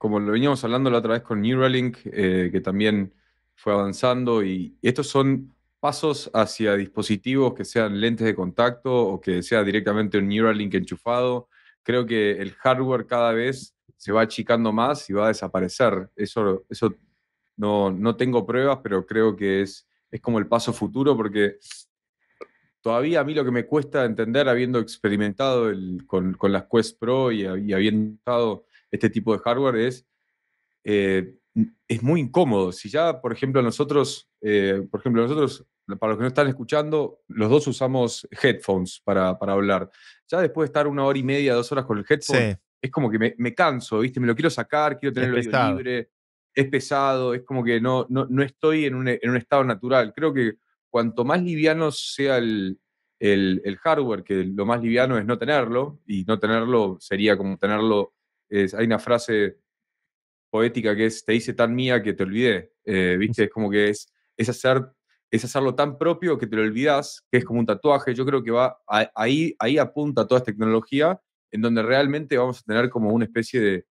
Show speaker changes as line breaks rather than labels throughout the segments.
como lo veníamos hablando la otra vez con Neuralink, eh, que también fue avanzando, y estos son pasos hacia dispositivos que sean lentes de contacto o que sea directamente un Neuralink enchufado. Creo que el hardware cada vez se va achicando más y va a desaparecer. Eso, eso no, no tengo pruebas, pero creo que es, es como el paso futuro porque todavía a mí lo que me cuesta entender, habiendo experimentado el, con, con, las Quest Pro y, y habiendo estado este tipo de hardware es, eh, es muy incómodo. Si ya, por ejemplo, nosotros, eh, por ejemplo, nosotros, para los que no están escuchando, los dos usamos headphones para, hablar. Ya después de estar una hora y media, dos horas con el headphone, es como que me, canso, ¿viste? Me lo quiero sacar, quiero tenerlo libre, es pesado, es como que no, no, estoy en un, estado natural. Creo que cuanto más liviano sea el, hardware, que lo más liviano es no tenerlo, y no tenerlo sería como tenerlo hay una frase poética que es, te hice tan mía que te olvidé, eh, mm. ¿viste? Es como que es, es, hacer, es hacerlo tan propio que te lo olvidas, que es como un tatuaje, yo creo que va, ahí, ahí apunta toda esta tecnología, en donde realmente vamos a tener como una especie de,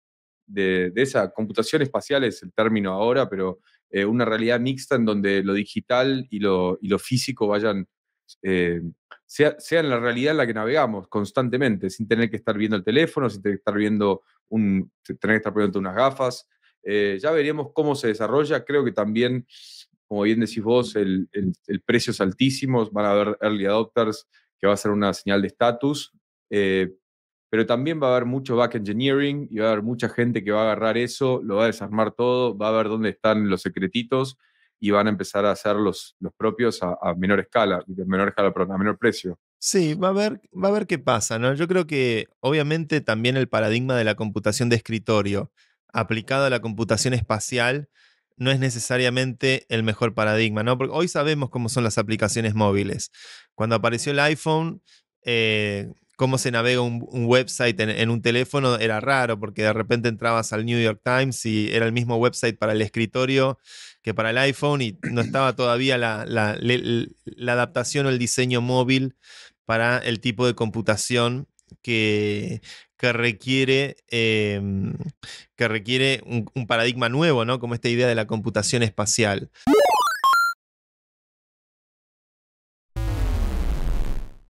de, esa computación espacial, es el término ahora, pero eh, una realidad mixta en donde lo digital y lo físico vayan eh, sea, en la realidad en la que navegamos constantemente, sin tener que estar viendo el teléfono, sin tener que estar viendo un, tener que estar poniendo unas gafas. Eh, ya veremos cómo se desarrolla. Creo que también, como bien decís vos, el, el, precio es altísimo, van a haber early adopters que va a ser una señal de estatus, eh, pero también va a haber mucho back engineering y va a haber mucha gente que va a agarrar eso, lo va a desarmar todo, va a ver dónde están los secretitos y van a empezar a hacer los, propios a, menor escala, a menor escala, a menor precio.
Sí, va a ver, va a ver qué pasa, ¿no? Yo creo que obviamente también el paradigma de la computación de escritorio aplicado a la computación espacial no es necesariamente el mejor paradigma, ¿no? Porque hoy sabemos cómo son las aplicaciones móviles. Cuando apareció el iPhone, eh, cómo se navega un, website en, un teléfono era raro, porque de repente entrabas al New York Times y era el mismo website para el escritorio que para el iPhone y no estaba todavía la, adaptación o el diseño móvil para el tipo de computación que, requiere, em, que requiere un, un, paradigma nuevo, ¿no? Como esta idea de la computación espacial.